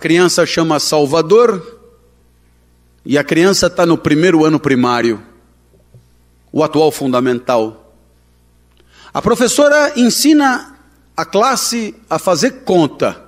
criança chama Salvador e a criança está no primeiro ano primário, o atual fundamental. A professora ensina a classe a fazer conta.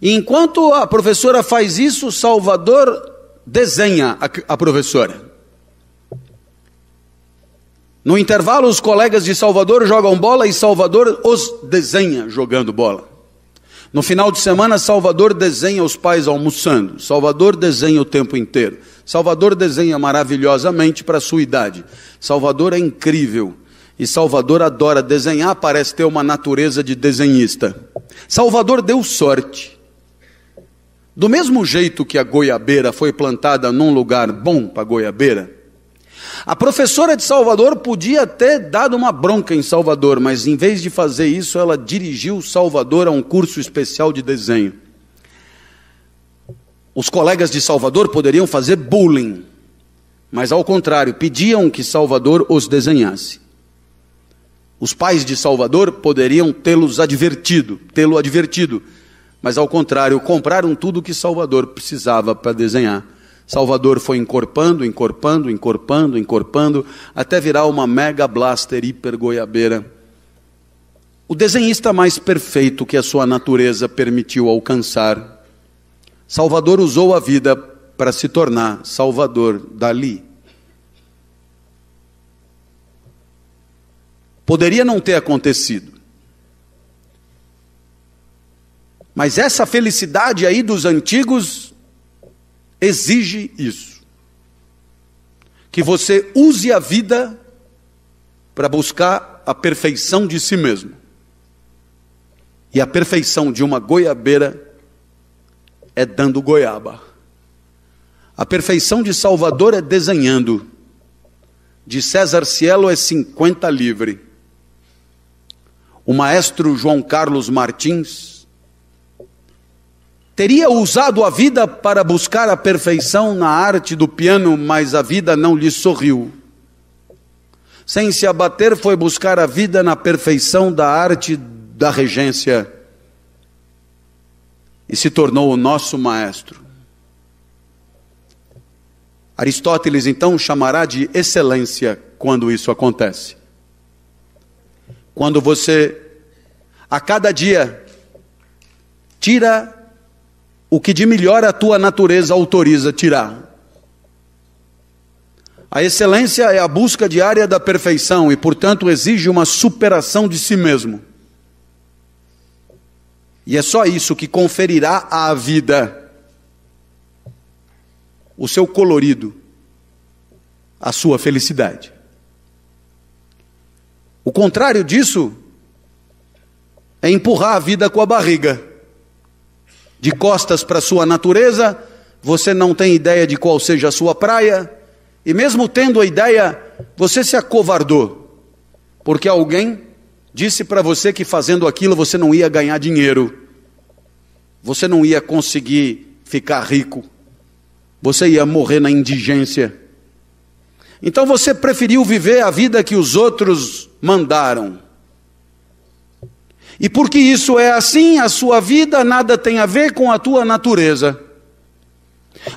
E enquanto a professora faz isso, Salvador desenha a, a professora. No intervalo, os colegas de Salvador jogam bola e Salvador os desenha jogando bola. No final de semana, Salvador desenha os pais almoçando. Salvador desenha o tempo inteiro. Salvador desenha maravilhosamente para a sua idade. Salvador é incrível. E Salvador adora desenhar, parece ter uma natureza de desenhista. Salvador deu sorte. Do mesmo jeito que a goiabeira foi plantada num lugar bom para a goiabeira, a professora de Salvador podia ter dado uma bronca em Salvador, mas em vez de fazer isso, ela dirigiu Salvador a um curso especial de desenho. Os colegas de Salvador poderiam fazer bullying, mas ao contrário, pediam que Salvador os desenhasse. Os pais de Salvador poderiam tê-los advertido, tê-lo advertido, mas ao contrário, compraram tudo que Salvador precisava para desenhar Salvador foi encorpando, encorpando, encorpando, encorpando, até virar uma mega blaster hiper goiabeira. O desenhista mais perfeito que a sua natureza permitiu alcançar, Salvador usou a vida para se tornar Salvador Dali. Poderia não ter acontecido. Mas essa felicidade aí dos antigos exige isso. Que você use a vida para buscar a perfeição de si mesmo. E a perfeição de uma goiabeira é dando goiaba. A perfeição de Salvador é desenhando. De César Cielo é 50 livre. O maestro João Carlos Martins Teria usado a vida para buscar a perfeição na arte do piano, mas a vida não lhe sorriu. Sem se abater, foi buscar a vida na perfeição da arte da regência e se tornou o nosso maestro. Aristóteles então chamará de excelência quando isso acontece. Quando você, a cada dia, tira o que de melhor a tua natureza autoriza tirar. A excelência é a busca diária da perfeição e, portanto, exige uma superação de si mesmo. E é só isso que conferirá à vida o seu colorido, a sua felicidade. O contrário disso é empurrar a vida com a barriga de costas para sua natureza, você não tem ideia de qual seja a sua praia, e mesmo tendo a ideia, você se acovardou, porque alguém disse para você que fazendo aquilo você não ia ganhar dinheiro, você não ia conseguir ficar rico, você ia morrer na indigência. Então você preferiu viver a vida que os outros mandaram e porque isso é assim, a sua vida nada tem a ver com a tua natureza.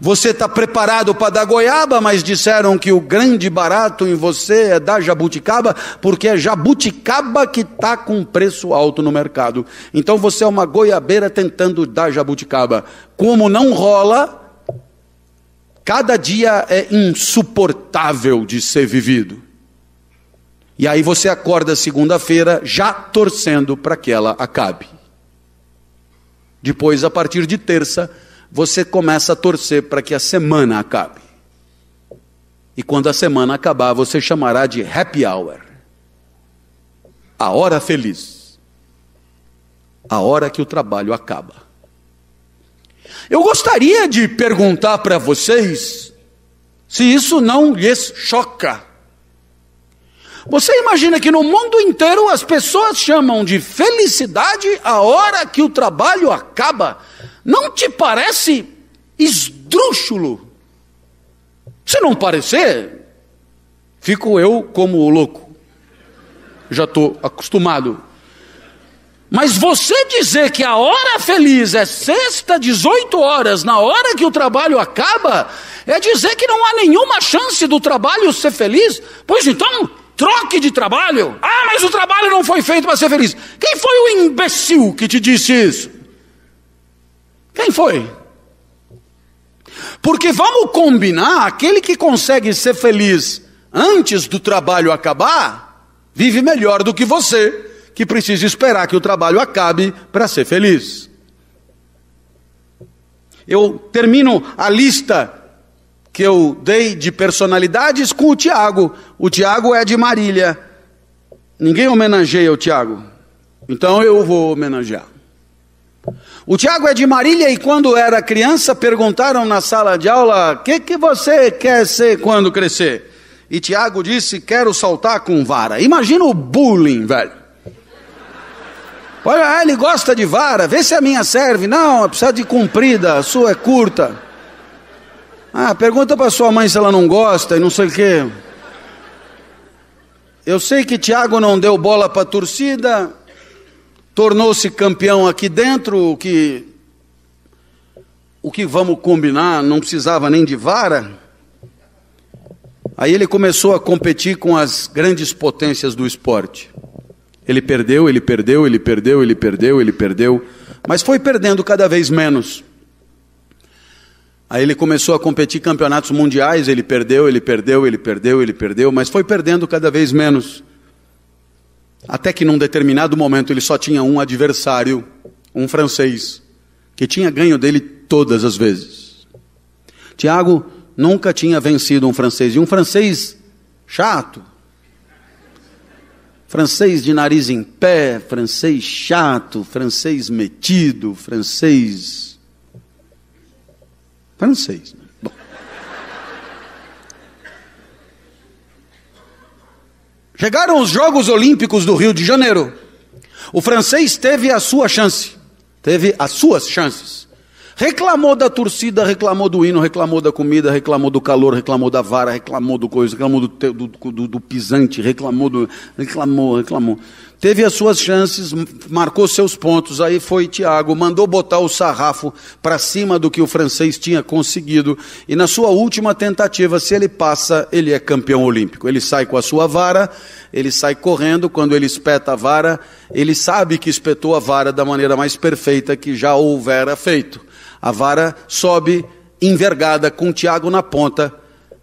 Você está preparado para dar goiaba, mas disseram que o grande barato em você é dar jabuticaba, porque é jabuticaba que está com preço alto no mercado. Então você é uma goiabeira tentando dar jabuticaba. Como não rola, cada dia é insuportável de ser vivido. E aí você acorda segunda-feira já torcendo para que ela acabe. Depois, a partir de terça, você começa a torcer para que a semana acabe. E quando a semana acabar, você chamará de happy hour a hora feliz, a hora que o trabalho acaba. Eu gostaria de perguntar para vocês se isso não lhes choca. Você imagina que no mundo inteiro as pessoas chamam de felicidade a hora que o trabalho acaba? Não te parece esdrúxulo? Se não parecer, fico eu como o louco. Já estou acostumado. Mas você dizer que a hora feliz é sexta, 18 horas, na hora que o trabalho acaba, é dizer que não há nenhuma chance do trabalho ser feliz? Pois então, Troque de trabalho? Ah, mas o trabalho não foi feito para ser feliz. Quem foi o imbecil que te disse isso? Quem foi? Porque vamos combinar, aquele que consegue ser feliz antes do trabalho acabar, vive melhor do que você, que precisa esperar que o trabalho acabe para ser feliz. Eu termino a lista que eu dei de personalidades com o Tiago. O Tiago é de Marília. Ninguém homenageia o Tiago. Então eu vou homenagear. O Tiago é de Marília e quando era criança perguntaram na sala de aula: "O que que você quer ser quando crescer?" E Tiago disse: "Quero saltar com vara". Imagina o bullying, velho. Olha, ah, ele gosta de vara, vê se a minha serve. Não, precisa de comprida, a sua é curta. Ah, pergunta para sua mãe se ela não gosta e não sei o quê. Eu sei que Thiago não deu bola para a torcida, tornou-se campeão aqui dentro, o que o que vamos combinar, não precisava nem de vara. Aí ele começou a competir com as grandes potências do esporte. Ele perdeu, ele perdeu, ele perdeu, ele perdeu, ele perdeu, mas foi perdendo cada vez menos. Aí ele começou a competir campeonatos mundiais, ele perdeu, ele perdeu, ele perdeu, ele perdeu, mas foi perdendo cada vez menos. Até que num determinado momento ele só tinha um adversário, um francês, que tinha ganho dele todas as vezes. Tiago nunca tinha vencido um francês, e um francês chato. Francês de nariz em pé, francês chato, francês metido, francês Francês. Né? Bom. Chegaram os Jogos Olímpicos do Rio de Janeiro. O francês teve a sua chance, teve as suas chances. Reclamou da torcida, reclamou do hino, reclamou da comida, reclamou do calor, reclamou da vara, reclamou do coisa, reclamou do, do, do, do pisante, reclamou do. Reclamou, reclamou. Teve as suas chances, marcou seus pontos, aí foi Thiago, mandou botar o sarrafo para cima do que o francês tinha conseguido, e na sua última tentativa, se ele passa, ele é campeão olímpico. Ele sai com a sua vara, ele sai correndo, quando ele espeta a vara, ele sabe que espetou a vara da maneira mais perfeita que já houvera feito. A vara sobe envergada com Tiago na ponta.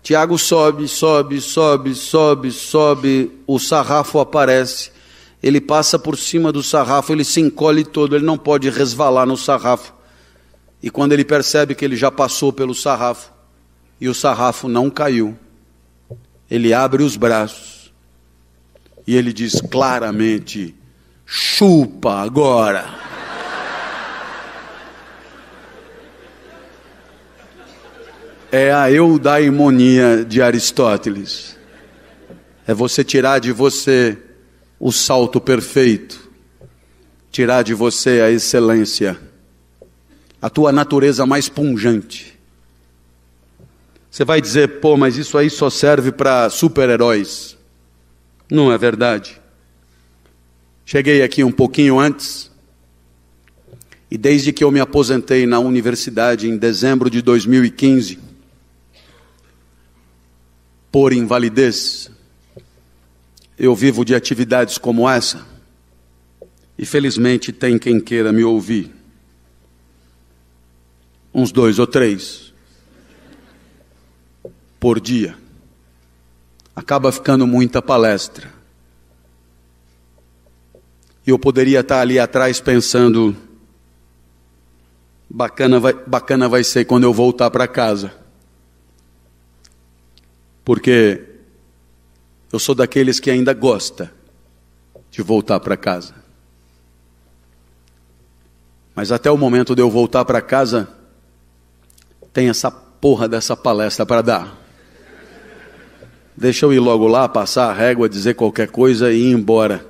Tiago sobe, sobe, sobe, sobe, sobe. O sarrafo aparece. Ele passa por cima do sarrafo, ele se encolhe todo, ele não pode resvalar no sarrafo. E quando ele percebe que ele já passou pelo sarrafo e o sarrafo não caiu, ele abre os braços e ele diz claramente: chupa agora. é a eudaimonia de Aristóteles. É você tirar de você o salto perfeito, tirar de você a excelência, a tua natureza mais punjante. Você vai dizer, pô, mas isso aí só serve para super-heróis. Não é verdade. Cheguei aqui um pouquinho antes, e desde que eu me aposentei na universidade em dezembro de 2015, por invalidez, eu vivo de atividades como essa, e felizmente tem quem queira me ouvir. Uns dois ou três por dia. Acaba ficando muita palestra. E eu poderia estar ali atrás pensando: bacana vai, bacana vai ser quando eu voltar para casa porque eu sou daqueles que ainda gosta de voltar para casa. Mas até o momento de eu voltar para casa, tem essa porra dessa palestra para dar. Deixa eu ir logo lá, passar a régua, dizer qualquer coisa e ir embora.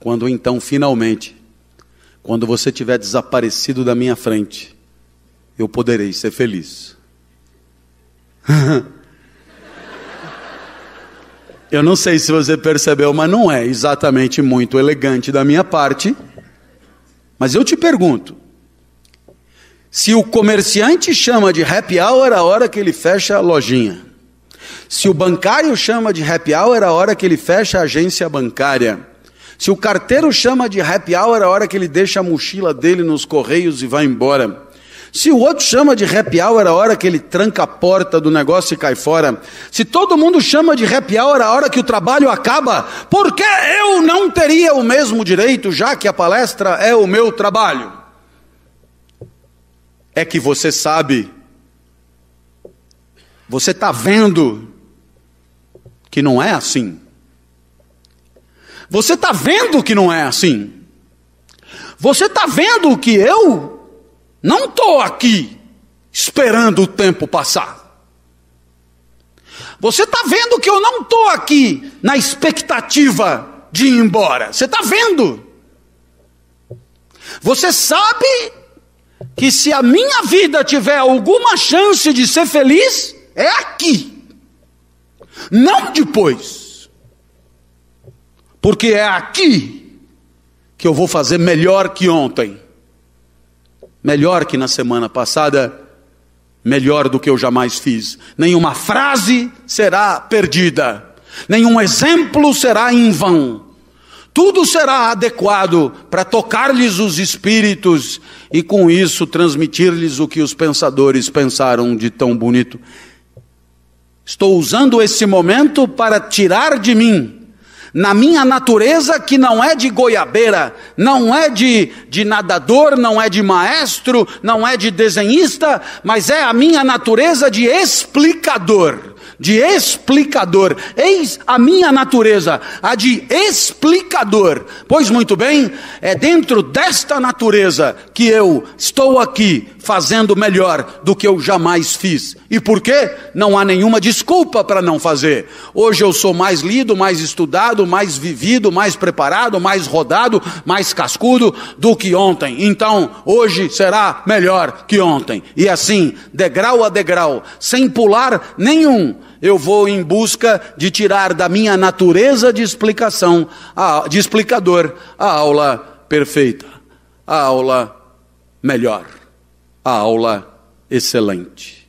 Quando então, finalmente, quando você tiver desaparecido da minha frente, eu poderei ser feliz. Eu não sei se você percebeu, mas não é exatamente muito elegante da minha parte. Mas eu te pergunto: se o comerciante chama de happy hour a hora que ele fecha a lojinha, se o bancário chama de happy hour a hora que ele fecha a agência bancária, se o carteiro chama de happy hour a hora que ele deixa a mochila dele nos correios e vai embora, se o outro chama de happy hour a hora que ele tranca a porta do negócio e cai fora, se todo mundo chama de happy hour a hora que o trabalho acaba, por que eu não teria o mesmo direito, já que a palestra é o meu trabalho? É que você sabe, você está vendo que não é assim. Você está vendo que não é assim. Você está vendo que eu não estou aqui esperando o tempo passar. Você está vendo que eu não estou aqui na expectativa de ir embora. Você está vendo? Você sabe que se a minha vida tiver alguma chance de ser feliz, é aqui, não depois. Porque é aqui que eu vou fazer melhor que ontem melhor que na semana passada, melhor do que eu jamais fiz. Nenhuma frase será perdida, nenhum exemplo será em vão. Tudo será adequado para tocar-lhes os espíritos e, com isso, transmitir-lhes o que os pensadores pensaram de tão bonito. Estou usando esse momento para tirar de mim na minha natureza que não é de goiabeira, não é de, de nadador, não é de maestro, não é de desenhista, mas é a minha natureza de explicador de explicador. Eis a minha natureza, a de explicador. Pois muito bem, é dentro desta natureza que eu estou aqui fazendo melhor do que eu jamais fiz. E por quê? Não há nenhuma desculpa para não fazer. Hoje eu sou mais lido, mais estudado, mais vivido, mais preparado, mais rodado, mais cascudo do que ontem. Então, hoje será melhor que ontem. E assim, degrau a degrau, sem pular nenhum eu vou em busca de tirar da minha natureza de explicação, de explicador, a aula perfeita, a aula melhor, a aula excelente.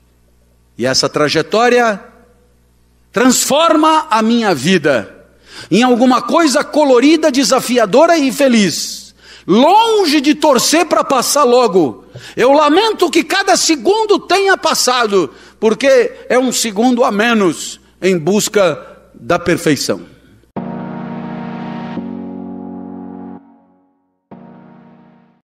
E essa trajetória transforma a minha vida em alguma coisa colorida, desafiadora e feliz. Longe de torcer para passar logo. Eu lamento que cada segundo tenha passado, porque é um segundo a menos em busca da perfeição.